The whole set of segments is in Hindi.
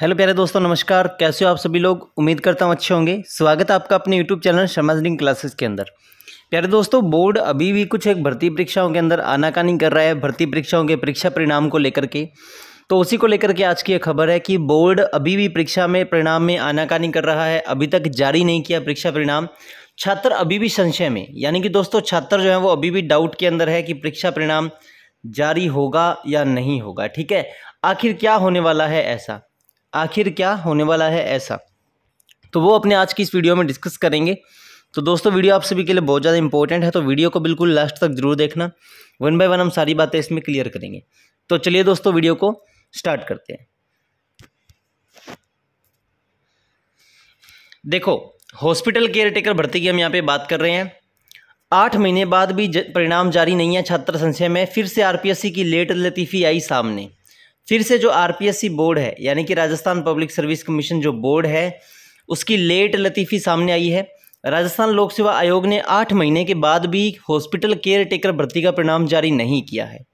हेलो प्यारे दोस्तों नमस्कार कैसे हो आप सभी लोग उम्मीद करता हूँ अच्छे होंगे स्वागत है आपका अपने यूट्यूब चैनल शर्मा क्लासेस के अंदर प्यारे दोस्तों बोर्ड अभी भी कुछ एक भर्ती परीक्षाओं के अंदर आनाकानी कर रहा है भर्ती परीक्षाओं के परीक्षा परिणाम को लेकर के तो उसी को लेकर के आज की यह खबर है कि बोर्ड अभी भी परीक्षा में परिणाम में आनाकानी कर रहा है अभी तक जारी नहीं किया परीक्षा परिणाम छात्र अभी भी संशय में यानी कि दोस्तों छात्र जो है वो अभी भी डाउट के अंदर है कि परीक्षा परिणाम जारी होगा या नहीं होगा ठीक है आखिर क्या होने वाला है ऐसा आखिर क्या होने वाला है ऐसा तो वो अपने आज की इस वीडियो में डिस्कस करेंगे तो दोस्तों वीडियो आप सभी के लिए बहुत ज़्यादा इंपॉर्टेंट है तो वीडियो को बिल्कुल लास्ट तक जरूर देखना वन बाय वन हम सारी बातें इसमें क्लियर करेंगे तो चलिए दोस्तों वीडियो को स्टार्ट करते हैं देखो हॉस्पिटल केयर टेकर भर्ती की हम यहाँ पे बात कर रहे हैं आठ महीने बाद भी परिणाम जारी नहीं है छात्र संशय में फिर से आरपीएससी की लेट लतीफ़ी आई सामने फिर से जो आर बोर्ड है यानी कि राजस्थान पब्लिक सर्विस कमीशन जो बोर्ड है उसकी लेट लतीफ़ी सामने आई है राजस्थान लोक सेवा आयोग ने आठ महीने के बाद भी हॉस्पिटल केयर टेकर भर्ती का परिणाम जारी नहीं किया है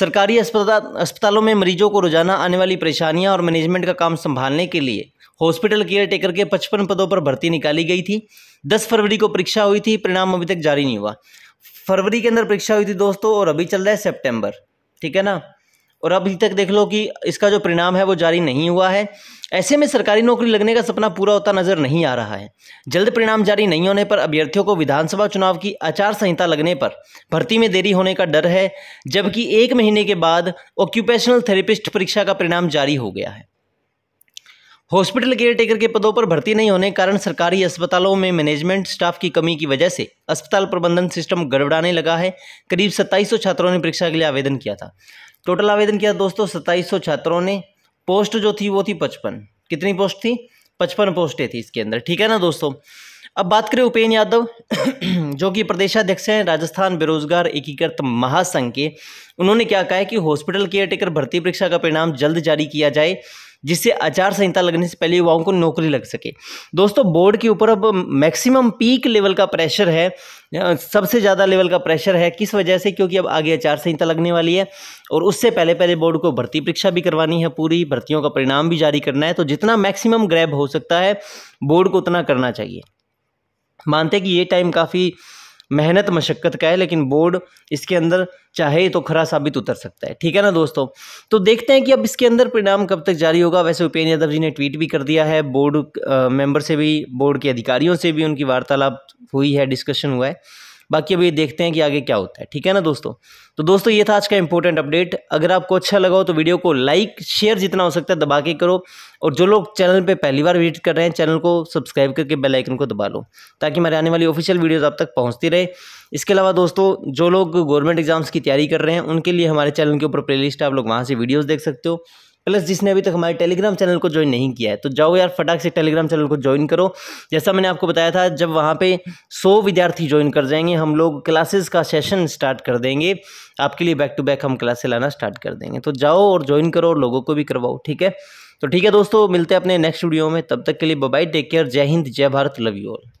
सरकारी अस्पताल अस्पतालों में मरीजों को रोजाना आने वाली परेशानियां और मैनेजमेंट का काम संभालने के लिए हॉस्पिटल केयर टेकर के पचपन पदों पर भर्ती निकाली गई थी दस फरवरी को परीक्षा हुई थी परिणाम अभी तक जारी नहीं हुआ फरवरी के अंदर परीक्षा हुई थी दोस्तों और अभी चल रहा है सेप्टेम्बर ठीक है ना और अभी तक देख लो कि इसका जो परिणाम है वो जारी नहीं हुआ है ऐसे में सरकारी नौकरी लगने का सपना पूरा होता नजर नहीं आ रहा है जल्द परिणाम जारी नहीं होने पर अभ्यर्थियों को विधानसभा चुनाव की आचार संहिता लगने पर भर्ती में देरी होने का डर है जबकि एक महीने के बाद ऑक्यूपेशनल थेरेपिस्ट परीक्षा का परिणाम जारी हो गया है हॉस्पिटल केयर टेकर के पदों पर भर्ती नहीं होने के कारण सरकारी अस्पतालों में मैनेजमेंट स्टाफ की कमी की वजह से अस्पताल प्रबंधन सिस्टम गड़बड़ाने लगा है करीब 2700 छात्रों ने परीक्षा के लिए आवेदन किया था टोटल आवेदन किया दोस्तों 2700 छात्रों ने पोस्ट जो थी वो थी पचपन कितनी पोस्ट थी पचपन पोस्टें थी इसके अंदर ठीक है ना दोस्तों अब बात करें उपेन यादव जो कि प्रदेशाध्यक्ष हैं राजस्थान बेरोजगार एकीकृत महासंघ के उन्होंने क्या कहा है कि हॉस्पिटल केयर टेकर भर्ती परीक्षा का परिणाम जल्द जारी किया जाए जिससे आचार संहिता लगने से पहले युवाओं को नौकरी लग सके दोस्तों बोर्ड के ऊपर अब मैक्सिमम पीक लेवल का प्रेशर है सबसे ज़्यादा लेवल का प्रेशर है किस वजह से क्योंकि अब आगे आचार संहिता लगने वाली है और उससे पहले पहले बोर्ड को भर्ती परीक्षा भी करवानी है पूरी भर्तियों का परिणाम भी जारी करना है तो जितना मैक्सिमम ग्रैब हो सकता है बोर्ड को उतना करना चाहिए मानते हैं कि ये टाइम काफ़ी मेहनत मशक्क़त का है लेकिन बोर्ड इसके अंदर चाहे तो खरा साबित उतर सकता है ठीक है ना दोस्तों तो देखते हैं कि अब इसके अंदर परिणाम कब तक जारी होगा वैसे उपेन्द्र यादव जी ने ट्वीट भी कर दिया है बोर्ड मेंबर से भी बोर्ड के अधिकारियों से भी उनकी वार्तालाप हुई है डिस्कशन हुआ है बाकी अभी देखते हैं कि आगे क्या होता है ठीक है ना दोस्तों तो दोस्तों ये था आज का इंपॉर्टेंट अपडेट अगर आपको अच्छा लगा हो तो वीडियो को लाइक शेयर जितना हो सकता है दबा के करो और जो लोग चैनल पर पहली बार विजिट कर रहे हैं चैनल को सब्सक्राइब करके बेलाइकन को दबा लो ताकि हमारे आने वाली ऑफिशियल वीडियोज़ आप तक पहुँचती रहे इसके अलावा दोस्तों जो लोग गवर्नमेंट एग्जाम्स की तैयारी कर रहे हैं उनके लिए हमारे चैनल के ऊपर प्लेलिस्ट है आप लोग वहाँ से वीडियोज़ देख सकते हो प्लस जिसने अभी तक हमारे टेलीग्राम चैनल को ज्वाइन नहीं किया है तो जाओ यार फटाक से टेलीग्राम चैनल को ज्वाइन करो जैसा मैंने आपको बताया था जब वहाँ पे सौ विद्यार्थी ज्वाइन कर जाएंगे हम लोग क्लासेस का सेशन स्टार्ट कर देंगे आपके लिए बैक टू बैक हम क्लासे लाना स्टार्ट कर देंगे तो जाओ और ज्वाइन करो और लोगों को भी करवाओ ठीक है तो ठीक है दोस्तों मिलते हैं अपने नेक्स्ट वीडियो में तब तक के लिए बबाई टेक केयर जय हिंद जय भारत लव यू ऑल